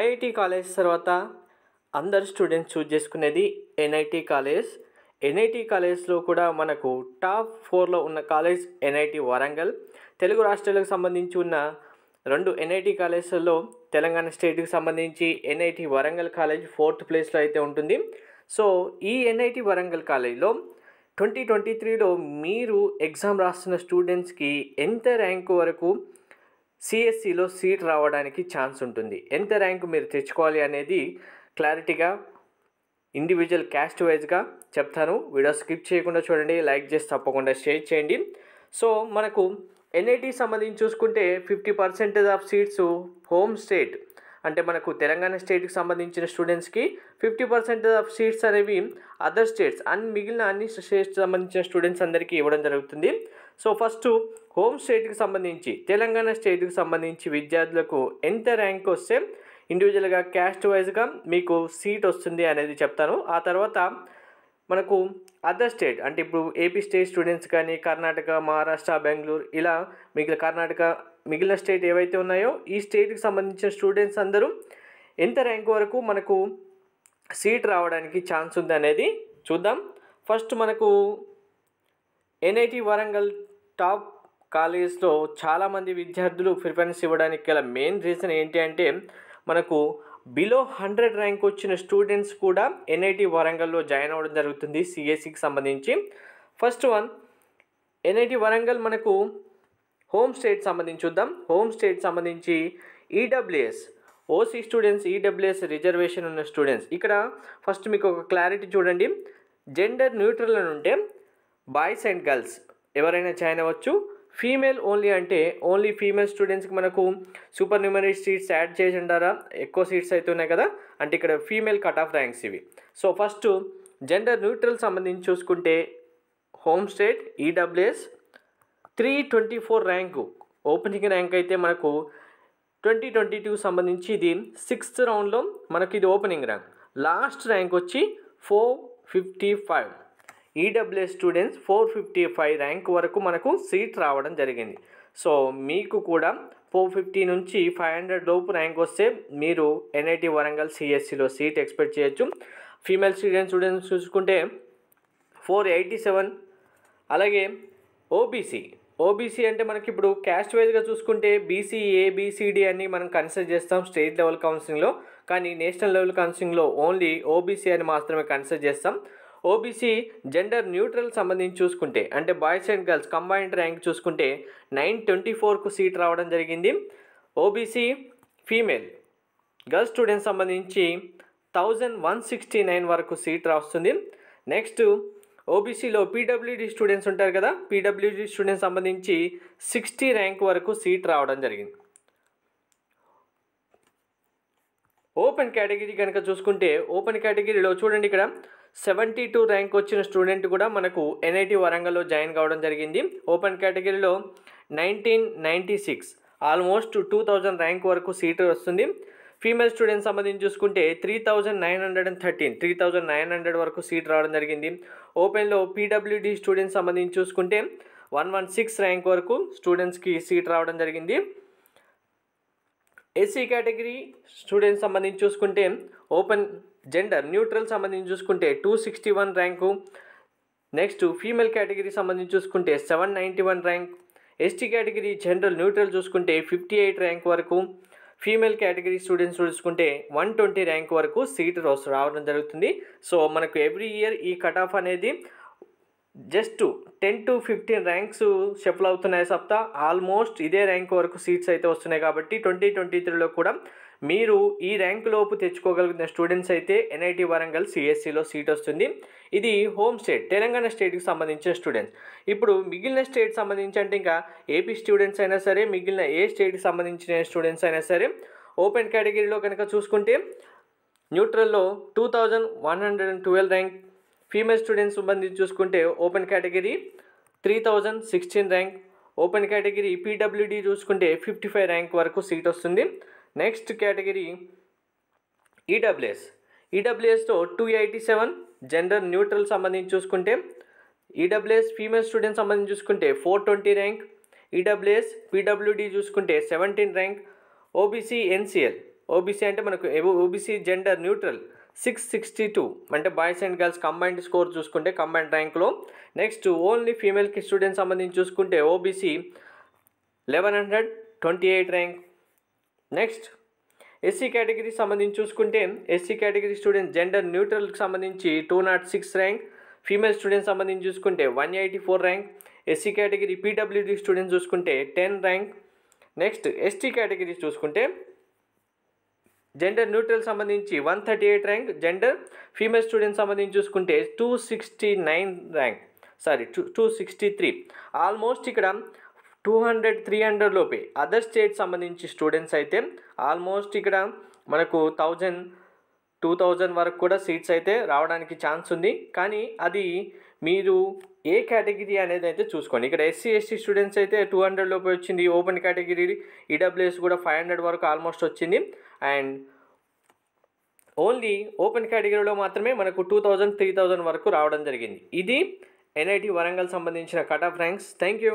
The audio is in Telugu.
ఐఐటి కాలేజ్ తర్వాత అందరు స్టూడెంట్స్ చూజ్ చేసుకునేది ఎన్ఐటి కాలేజ్ ఎన్ఐటి కాలేజ్లో కూడా మనకు టాప్ ఫోర్లో ఉన్న కాలేజ్ ఎన్ఐటి వరంగల్ తెలుగు రాష్ట్రాలకు సంబంధించి ఉన్న రెండు ఎన్ఐటి కాలేజెస్లో తెలంగాణ స్టేట్కి సంబంధించి ఎన్ఐటి వరంగల్ కాలేజ్ ఫోర్త్ ప్లేస్లో అయితే ఉంటుంది సో ఈ ఎన్ఐటి వరంగల్ కాలేజ్లో ట్వంటీ ట్వంటీ త్రీలో మీరు ఎగ్జామ్ రాస్తున్న స్టూడెంట్స్కి ఎంత ర్యాంకు వరకు సిఎస్సిలో సీట్ రావడానికి ఛాన్స్ ఉంటుంది ఎంత ర్యాంకు మీరు తెచ్చుకోవాలి అనేది క్లారిటీగా ఇండివిజువల్ క్యాస్ట్ వైజ్గా చెప్తాను వీడియో స్కిప్ చేయకుండా చూడండి లైక్ చేసి తప్పకుండా షేర్ చేయండి సో మనకు ఎన్ఐటి సంబంధించి చూసుకుంటే fifty percentage of seats home state అంటే మనకు తెలంగాణ స్టేట్కి సంబంధించిన స్టూడెంట్స్కి ఫిఫ్టీ పర్సెంటేజ్ ఆఫ్ సీట్స్ అనేవి అదర్ స్టేట్స్ అండ్ మిగిలిన అన్ని స్టేట్స్ సంబంధించిన స్టూడెంట్స్ అందరికీ ఇవ్వడం జరుగుతుంది సో ఫస్ట్ హోమ్ స్టేట్కి సంబంధించి తెలంగాణ స్టేట్కి సంబంధించి విద్యార్థులకు ఎంత ర్యాంక్ వస్తే ఇండివిజువల్గా క్యాస్ట్ వైజ్గా మీకు సీట్ వస్తుంది అనేది చెప్తాను ఆ తర్వాత మనకు అదర్ స్టేట్ అంటే ఇప్పుడు ఏపీ స్టేట్ స్టూడెంట్స్ కానీ కర్ణాటక మహారాష్ట్ర బెంగళూరు ఇలా మిగిలిన కర్ణాటక మిగిలిన స్టేట్ ఏవైతే ఉన్నాయో ఈ స్టేట్కి సంబంధించిన స్టూడెంట్స్ అందరూ ఎంత ర్యాంక్ వరకు మనకు సీట్ రావడానికి ఛాన్స్ ఉంది అనేది చూద్దాం ఫస్ట్ మనకు ఎన్ఐటి వరంగల్ టాప్ కాలేజెస్లో చాలామంది విద్యార్థులు ప్రిఫరెన్స్ ఇవ్వడానికి గల మెయిన్ రీజన్ ఏంటి అంటే మనకు బిలో హండ్రెడ్ ర్యాంక్ వచ్చిన స్టూడెంట్స్ కూడా ఎన్ఐటి వరంగల్లో జాయిన్ అవ్వడం జరుగుతుంది సిఎస్సికి సంబంధించి ఫస్ట్ వన్ ఎన్ఐటి వరంగల్ మనకు హోమ్ స్టేట్ సంబంధించి చూద్దాం హోమ్ స్టేట్ సంబంధించి EWS OC students EWS reservation ఉన్న స్టూడెంట్స్ ఇక్కడ ఫస్ట్ మీకు ఒక క్లారిటీ చూడండి జెండర్ న్యూట్రల్ అని ఉంటే బాయ్స్ అండ్ గర్ల్స్ ఎవరైనా జాయిన్ అవ్వచ్చు ఫీమేల్ ఓన్లీ అంటే ఓన్లీ ఫీమేల్ స్టూడెంట్స్కి మనకు సూపర్ న్యూమరీ సీట్స్ యాడ్ చేసి ఉంటారా ఎక్కువ సీట్స్ అయితే ఉన్నాయి కదా అంటే ఇక్కడ ఫీమేల్ కట్ ఆఫ్ ర్యాంక్స్ ఇవి సో ఫస్ట్ జెండర్ న్యూట్రల్ సంబంధించి చూసుకుంటే home state EWS three twenty four rank opening rank అయితే మనకు ట్వంటీ ట్వంటీ టూ సంబంధించి ఇది సిక్స్త్ రౌండ్లో మనకి ఇది ఓపెనింగ్ ర్యాంక్ లాస్ట్ ర్యాంక్ వచ్చి four fifty five EWS students four fifty five rank వరకు మనకు సీట్ రావడం జరిగింది సో మీకు కూడా ఫోర్ ఫిఫ్టీ నుంచి ఫైవ్ హండ్రెడ్ లోపు ర్యాంక్ వస్తే మీరు ఎన్ఐటి వరంగల్ సిఎస్సిలో సీట్ ఎక్స్పెక్ట్ చేయొచ్చు ఫీమేల్ స్టూడెంట్ స్టూడెంట్స్ చూసుకుంటే ఫోర్ ఎయిటీ సెవెన్ అలాగే ఓబీసీ ఓబీసీ అంటే మనకి ఇప్పుడు క్యాస్ట్ వైజ్గా చూసుకుంటే బీసీ ఏబిసిడి అని మనం కన్సిడర్ చేస్తాం స్టేట్ లెవెల్ కౌన్సిలింగ్లో కానీ నేషనల్ లెవెల్ కౌన్సిలింగ్లో ఓన్లీ ఓబీసీ అని మాత్రమే కన్సిడర్ చేస్తాం ఓబీసీ జెండర్ న్యూట్రల్ సంబంధించి చూసుకుంటే అంటే boys and girls combined rank చూసుకుంటే నైన్ ట్వంటీ ఫోర్కు సీట్ రావడం జరిగింది ఓబీసీ ఫీమేల్ గర్ల్స్ స్టూడెంట్స్ సంబంధించి థౌజండ్ వన్ సిక్స్టీ నైన్ వరకు సీట్ రాస్తుంది నెక్స్ట్ ఓబీసీలో పీడబ్ల్యూడీ స్టూడెంట్స్ ఉంటారు కదా పీడబ్ల్యూడీ స్టూడెంట్స్ సంబంధించి సిక్స్టీ ర్యాంక్ వరకు సీట్ రావడం జరిగింది ఓపెన్ కేటగిరీ కనుక చూసుకుంటే ఓపెన్ కేటగిరీలో చూడండి ఇక్కడ సెవెంటీ టూ ర్యాంక్ వచ్చిన స్టూడెంట్ కూడా మనకు ఎన్ఐటి వరంగల్లో జాయిన్ కావడం జరిగింది ఓపెన్ కేటగిరీలో nineteen ninety six almost two thousand rank వరకు సీటు వస్తుంది ఫీమేల్ స్టూడెంట్స్ సంబంధించి చూసుకుంటే three thousand nine hundred and thirteen three thousand nine hundred వరకు సీట్ రావడం జరిగింది ఓపెన్లో పీడబ్ల్యూడి స్టూడెంట్స్ సంబంధించి చూసుకుంటే వన్ వన్ సిక్స్ ర్యాంక్ వరకు స్టూడెంట్స్కి సీట్ రావడం జరిగింది ఎస్సీ కేటగిరీ స్టూడెంట్స్ సంబంధించి చూసుకుంటే ఓపెన్ జెండర్ న్యూట్రల్ సంబంధించి చూసుకుంటే two sixty one rank next female category సంబంధించి చూసుకుంటే seven ninety one rank ST category general neutral చూసుకుంటే ఫిఫ్టీ ఎయిట్ ర్యాంక్ వరకు ఫీమేల్ కేటగిరీ స్టూడెంట్స్ చూసుకుంటే వన్ ట్వంటీ ర్యాంక్ వరకు సీట్ రావడం జరుగుతుంది సో మనకు ఎవ్రీ ఇయర్ ఈ కట్ ఆఫ్ అనేది just ten to fifteen ranks shuffle అవుతున్నాయి సప్తా ఆల్మోస్ట్ ఇదే ర్యాంక్ వరకు సీట్స్ అయితే వస్తున్నాయి కాబట్టి ట్వంటీ ట్వంటీ త్రీలో కూడా మీరు ఈ ర్యాంక్ లోపు తెచ్చుకోగలిగిన స్టూడెంట్స్ అయితే ఎన్ఐటి వరంగల్ సిఎస్సిలో e సీట్ వస్తుంది ఇది హోమ్ స్టేట్ తెలంగాణ స్టేట్కి సంబంధించిన స్టూడెంట్స్ ఇప్పుడు మిగిలిన స్టేట్ సంబంధించి అంటే ఇంకా ఏపీ స్టూడెంట్స్ అయినా సరే మిగిలిన ఏ స్టేట్కి సంబంధించిన స్టూడెంట్స్ అయినా సరే ఓపెన్ కేటగిరీలో కనుక చూసుకుంటే న్యూట్రల్లో two thousand one hundred and twelve rank female students సంబంధించి చూసుకుంటే open category three thousand sixteen rank open category PWD చూసుకుంటే ఫిఫ్టీ ఫైవ్ ర్యాంక్ వరకు సీట్ వస్తుంది నెక్స్ట్ కేటగిరీ ఈడబ్ల్యూఎస్ ఈడబ్ల్యూఎస్తో two eighty seven gender neutral సంబంధించి చూసుకుంటే ఈడబ్ల్యూఎస్ ఫీమేల్ స్టూడెంట్ సంబంధించి చూసుకుంటే four twenty rank EWS PWD చూసుకుంటే seventeen rank OBC NCL OBC అంటే మనకు OBC gender neutral six sixty two అంటే boys and girls combined score చూసుకుంటే కంబైన్ ర్యాంక్లో నెక్స్ట్ ఓన్లీ ఫీమేల్కి స్టూడెంట్స్ సంబంధించి చూసుకుంటే OBC eleven hundred twenty eight rank next SC కేటగిరీకి సంబంధించి చూసుకుంటే ఎస్సీ కేటగిరీ స్టూడెంట్ జెండర్ న్యూట్రల్కి సంబంధించి two naught six rank female students సంబంధించి చూసుకుంటే one eighty four rank SC category PWD students చూసుకుంటే ten rank next ST category చూసుకుంటే జెండర్ న్యూట్రల్ సంబంధించి one thirty eight rank gender female student సంబంధించి చూసుకుంటే two sixty nine rank sorry two two sixty three almost ఇక్కడ టూ హండ్రెడ్ త్రీ హండ్రెడ్ లోపే అదర్ స్టేట్ సంబంధించి స్టూడెంట్స్ అయితే ఆల్మోస్ట్ ఇక్కడ మనకు థౌజండ్ టూ థౌజండ్ వరకు కూడా సీట్స్ అయితే రావడానికి ఛాన్స్ ఉంది కానీ అది మీరు ఏ కేటగిరీ అనేది అయితే చూసుకోండి ఇక్కడ ఎస్సీ ఎస్టీ స్టూడెంట్స్ అయితే టూ హండ్రెడ్ లోపు వచ్చింది ఓపెన్ కేటగిరీ ఈడబ్ల్యూఎస్ కూడా ఫైవ్ హండ్రెడ్ వరకు ఆల్మోస్ట్ వచ్చింది అండ్ ఓన్లీ ఓపెన్ కేటగిరీలో మాత్రమే మనకు టూ థౌజండ్ త్రీ థౌజండ్ వరకు రావడం జరిగింది ఇది ఎన్ఐటి వరంగల్ సంబంధించిన cut off ranks thank you